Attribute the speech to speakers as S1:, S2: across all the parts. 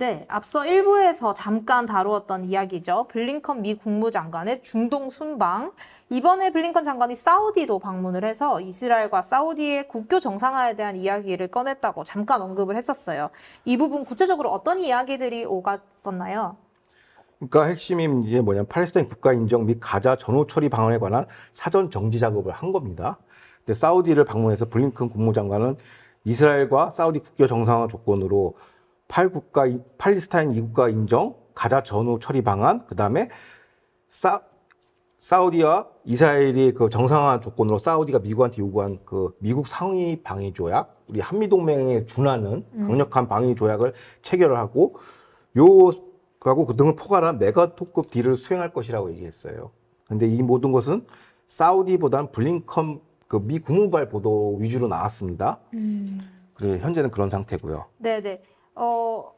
S1: 네, 앞서 1부에서 잠깐 다루었던 이야기죠. 블링컨 미 국무장관의 중동 순방. 이번에 블링컨 장관이 사우디도 방문을 해서 이스라엘과 사우디의 국교 정상화에 대한 이야기를 꺼냈다고 잠깐 언급을 했었어요. 이 부분 구체적으로 어떤 이야기들이 오갔었나요?
S2: 그러니까 핵심이 이제 뭐냐면 팔레스타인 국가 인정 및 가자 전후 처리 방안에 관한 사전 정지 작업을 한 겁니다. 근데 사우디를 방문해서 블링컨 국무장관은 이스라엘과 사우디 국교 정상화 조건으로 팔국가 팔레스타인 이국가 인정, 가자 전후 처리 방안, 그다음에 사 사우디와 이스라엘이 그 정상화 조건으로 사우디가 미국한테 요구한 그 미국 상위 방위 조약, 우리 한미 동맹에 준하는 음. 강력한 방위 조약을 체결을 하고 요 그하고 그 등을 포괄한 메가토급 딜을 수행할 것이라고 얘기했어요. 근데 이 모든 것은 사우디보다는 블링컴그미 국무발 보도 위주로 나왔습니다. 음. 그래서 현재는 그런 상태고요.
S1: 네네. 네. 어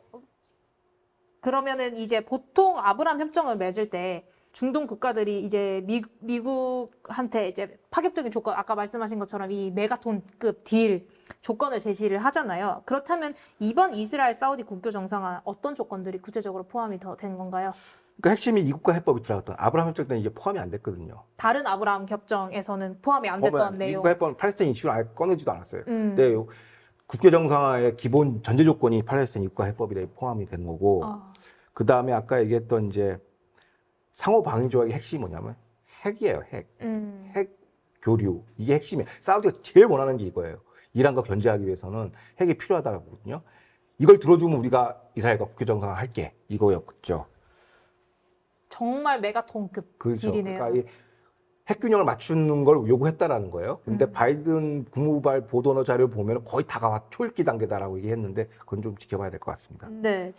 S1: 그러면은 이제 보통 아브라함 협정을 맺을 때 중동 국가들이 이제 미, 미국한테 이제 파격적인 조건, 아까 말씀하신 것처럼 이 메가톤급 딜 조건을 제시를 하잖아요. 그렇다면 이번 이스라엘 사우디 국교 정상화 어떤 조건들이 구체적으로 포함이 더 된 건가요?
S2: 그 핵심이 이국가 해법이 들어갔던 아브라함 협정 때는 이게 포함이 안 됐거든요.
S1: 다른 아브라함 협정에서는 포함이 안 됐던 포함이 내용. 이국가
S2: 해법은 팔레스타인 이슈를 아예 꺼내지도 않았어요. 음. 근데 네, 국제 정상화의 기본 전제 조건이 팔레스타인 입국 해법이 포함이 된 거고 어. 아. 그 다음에 아까 얘기했던 이제 상호 방위 조약의 핵심이 뭐냐면 핵이에요 핵, 음. 핵 교류 이게 핵심이에요. 사우디가 제일 원하는 게 이거예요. 이란과 견제하기 위해서는 핵이 필요하다고 보거든요. 이걸 들어주면 우리가 이스라엘과 국교 정상화 할게 이거였죠.
S1: 정말 메가톤급 그렇죠. 딜이네요. 그러니까
S2: 핵균형을 맞추는 걸 요구했다라는 거예요. 근데 음. 바이든 국무발 보도너 자료 보면 거의 다가와 초읽기 단계다라고 얘기했는데 그건 좀 지켜봐야 될 것 같습니다.
S1: 네.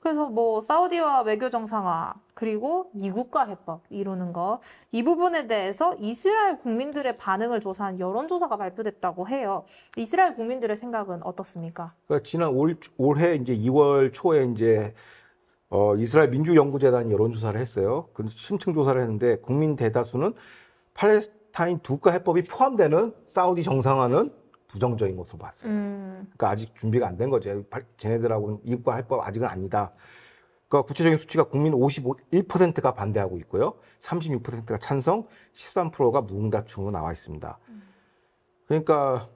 S1: 그래서 뭐 사우디와 외교 정상화 그리고 이국가 해법 이루는 거 이 부분에 대해서 이스라엘 국민들의 반응을 조사한 여론조사가 발표됐다고 해요. 이스라엘 국민들의 생각은 어떻습니까?
S2: 그러니까 지난 올, 올해 이제 2월 초에 이제 어, 이스라엘 민주연구재단 이 여론조사를 했어요. 그 심층 조사를 했는데 국민 대다수는 팔레스타인 두 국가 해법이 포함되는 사우디 정상화는 부정적인 것으로 봤어요. 음. 그러니까 아직 준비가 안 된 거죠. 쟤네들하고는 이과 해법 아직은 아니다. 그러니까 구체적인 수치가 국민 51%가 반대하고 있고요. 36%가 찬성, 13%가 무응답층으로 나와 있습니다. 그러니까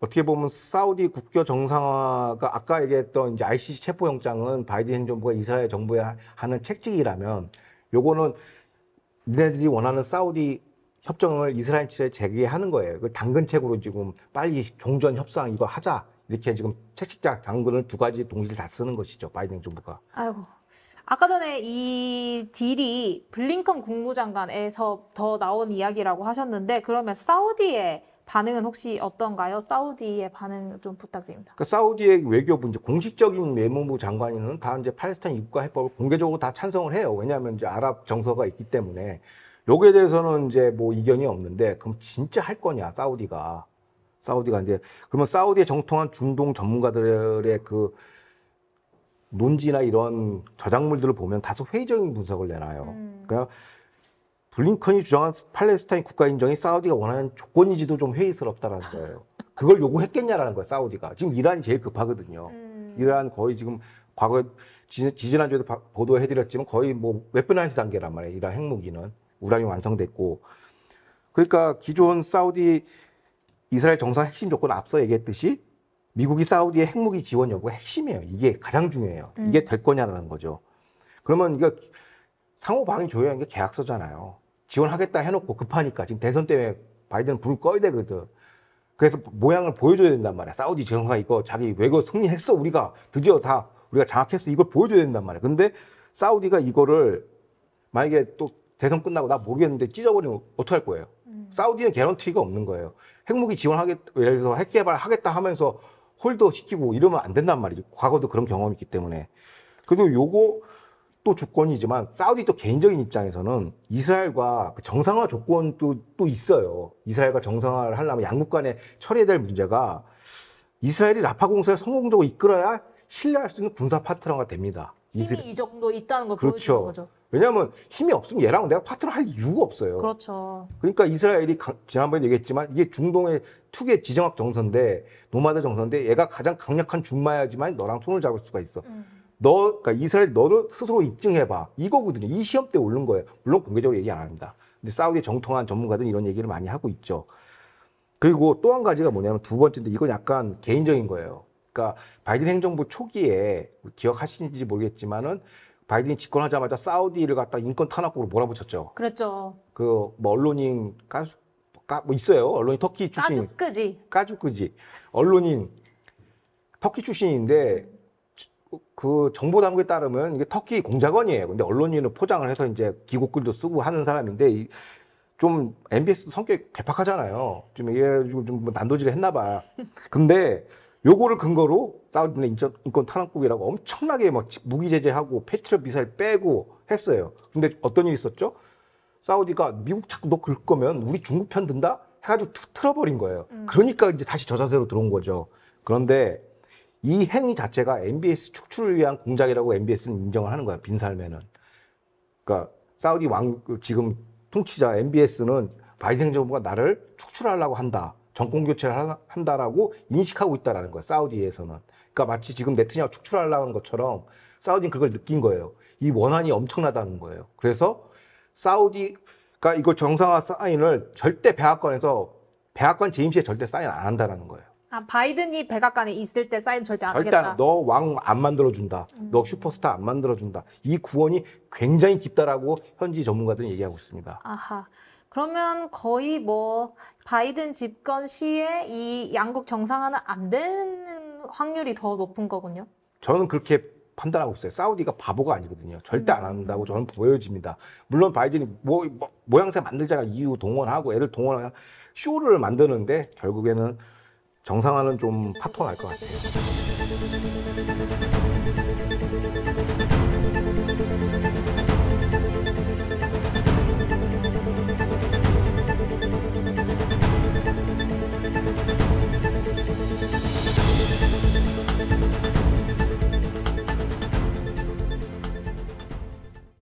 S2: 어떻게 보면 사우디 국교 정상화가 아까 얘기했던 이제 ICC 체포 영장은 바이든 행정부가 이스라엘 정부에 하는 책찍이라면 요거는 니네들이 원하는 사우디 협정을 이스라엘 측에 제기하는 거예요. 그 당근책으로 지금 빨리 종전 협상 이거 하자. 이렇게 지금 채식자 당근을 두 가지 동시에 다 쓰는 것이죠. 바이든 정부가.
S1: 아이고. 아까 전에 이 딜이 블링컨 국무장관에서 더 나온 이야기라고 하셨는데 그러면 사우디의 반응은 혹시 어떤가요? 사우디의 반응 좀 부탁드립니다.
S2: 그 사우디의 외교부 이제 공식적인 외무부 장관이는 다 이제 팔레스타인 입국 해법을 공개적으로 다 찬성을 해요. 왜냐하면 이제 아랍 정서가 있기 때문에 요거에 대해서는 이제 뭐 이견이 없는데 그럼 진짜 할 거냐 사우디가 사우디가 이제 그러면 사우디의 정통한 중동 전문가들의 그 논지나 이런 저작물들을 보면 다소 회의적인 분석을 내놔요. 음. 그러니까 블링컨이 주장한 팔레스타인 국가 인정이 사우디가 원하는 조건이지도 좀 회의스럽다라는 거예요. 그걸 요구했겠냐라는 거예요, 사우디가. 지금 이란이 제일 급하거든요. 음. 이란 거의 지금 과거에 지지난주에도 보도해드렸지만 거의 뭐 웨퍼나이즈 단계란 말이에요, 이란 핵무기는. 우라늄이 완성됐고 그러니까 기존 사우디 이스라엘 정상 핵심 조건 앞서 얘기했듯이 미국이 사우디의 핵무기 지원 여부가 핵심이에요. 이게 가장 중요해요. 음. 이게 될 거냐라는 거죠. 그러면 이거 상호방위 조약하게 계약서잖아요. 지원하겠다 해놓고 급하니까 지금 대선 때문에 바이든 불을 꺼야 되거든. 그래서 모양을 보여줘야 된단 말이야. 사우디 정상 이거 자기 외교 승리했어 우리가 드디어 다 우리가 장악했어 이걸 보여줘야 된단 말이야. 근데 사우디가 이거를 만약에 또 대선 끝나고 나 모르겠는데 찢어버리면 어떡할 거예요? 음. 사우디는 개런티가 없는 거예요. 핵무기 지원하게 예를 들어서 핵개발 하겠다 하면서 홀도 시키고 이러면 안 된단 말이죠. 과거도 그런 경험이 있기 때문에. 그래도 요거 또 조건이지만 사우디 또 개인적인 입장에서는 이스라엘과 그 정상화 조건도 또 있어요. 이스라엘과 정상화를 하려면 양국 간에 처리해야 될 문제가 이스라엘이 라파 공사를 성공적으로 이끌어야 신뢰할 수 있는 군사 파트너가 됩니다. 힘이 이
S1: 정도 있다는 걸 그렇죠. 보여주는 거죠.
S2: 왜냐하면 힘이 없으면 얘랑 내가 파트너 할 이유가 없어요.
S1: 그렇죠.
S2: 그러니까 이스라엘이 지난번에 얘기했지만 이게 중동의 특유의 지정학 정서인데 노마드 정서인데 얘가 가장 강력한 준마야지만 너랑 손을 잡을 수가 있어. 음. 너, 그러니까 이스라엘 너를 스스로 입증해봐. 이거거든요. 이 시험 때 오른 거예요. 물론 공개적으로 얘기 안 합니다. 근데 사우디 정통한 전문가들은 이런 얘기를 많이 하고 있죠. 그리고 또 한 가지가 뭐냐면 두 번째인데 이건 약간 개인적인 거예요. 그러니까 바이든 행정부 초기에 기억하시는지 모르겠지만은 바이든이 집권하자마자 사우디를 갖다 인권 탄압국으로 몰아붙였죠.
S1: 그렇죠.
S2: 그뭐 언론인 가수 까뭐 있어요. 언론인 터키 출신. 까주끄지. 까주끄지. 언론인 터키 출신인데 그 정보 당국에 따르면 이게 터키 공작원이에요. 근데 언론인을 포장을 해서 이제 기국글도 쓰고 하는 사람인데 이, 좀 MBS도 성격이 괴팍하잖아요. 좀 이게 좀 난도질을 했나 봐. 근데 요거를 근거로 사우디는 인권 탄압국이라고 엄청나게 막 무기 제재하고 패트리엇 미사일 빼고 했어요. 근데 어떤 일이 있었죠? 사우디가 미국 자꾸 너 그럴 거면 우리 중국 편 든다 해가지고 툭 틀어버린 거예요. 음. 그러니까 이제 다시 저 자세로 들어온 거죠. 그런데 이 행위 자체가 MBS 축출을 위한 공작이라고 MBS는 인정을 하는 거야. 빈살매는. 그러니까 사우디 왕 그 지금 통치자 MBS는 바이든 정부가 나를 축출하려고 한다. 정권 교체를 한다라고 인식하고 있다라는 거예요. 사우디에서는. 그러니까 마치 지금 네트냐후 축출하려는 것처럼 사우디는 그걸 느낀 거예요. 이 원한이 엄청나다는 거예요. 그래서 사우디가 이거 정상화 사인을 절대 백악관에서 백악관 재임시에 절대 사인 안 한다라는 거예요.
S1: 아, 바이든이 백악관에 있을 때 사인 절대 안 절대 하겠다.
S2: 너 왕 안 만들어준다. 음. 너 슈퍼스타 안 만들어준다. 이 구원이 굉장히 깊다라고 현지 전문가들은 얘기하고 있습니다.
S1: 아하. 그러면 거의 뭐 바이든 집권 시에 이 양국 정상화는 안 되는 확률이 더 높은 거군요.
S2: 저는 그렇게 판단하고 있어요. 사우디가 바보가 아니거든요. 절대 안 음. 한다고 저는 보여집니다. 물론 바이든이 모, 모, 양새 만들잖아요. e 동원하고 애들 동원하고 쇼를 만드는데 결국에는 정상화는 좀 파토 날것 같아요.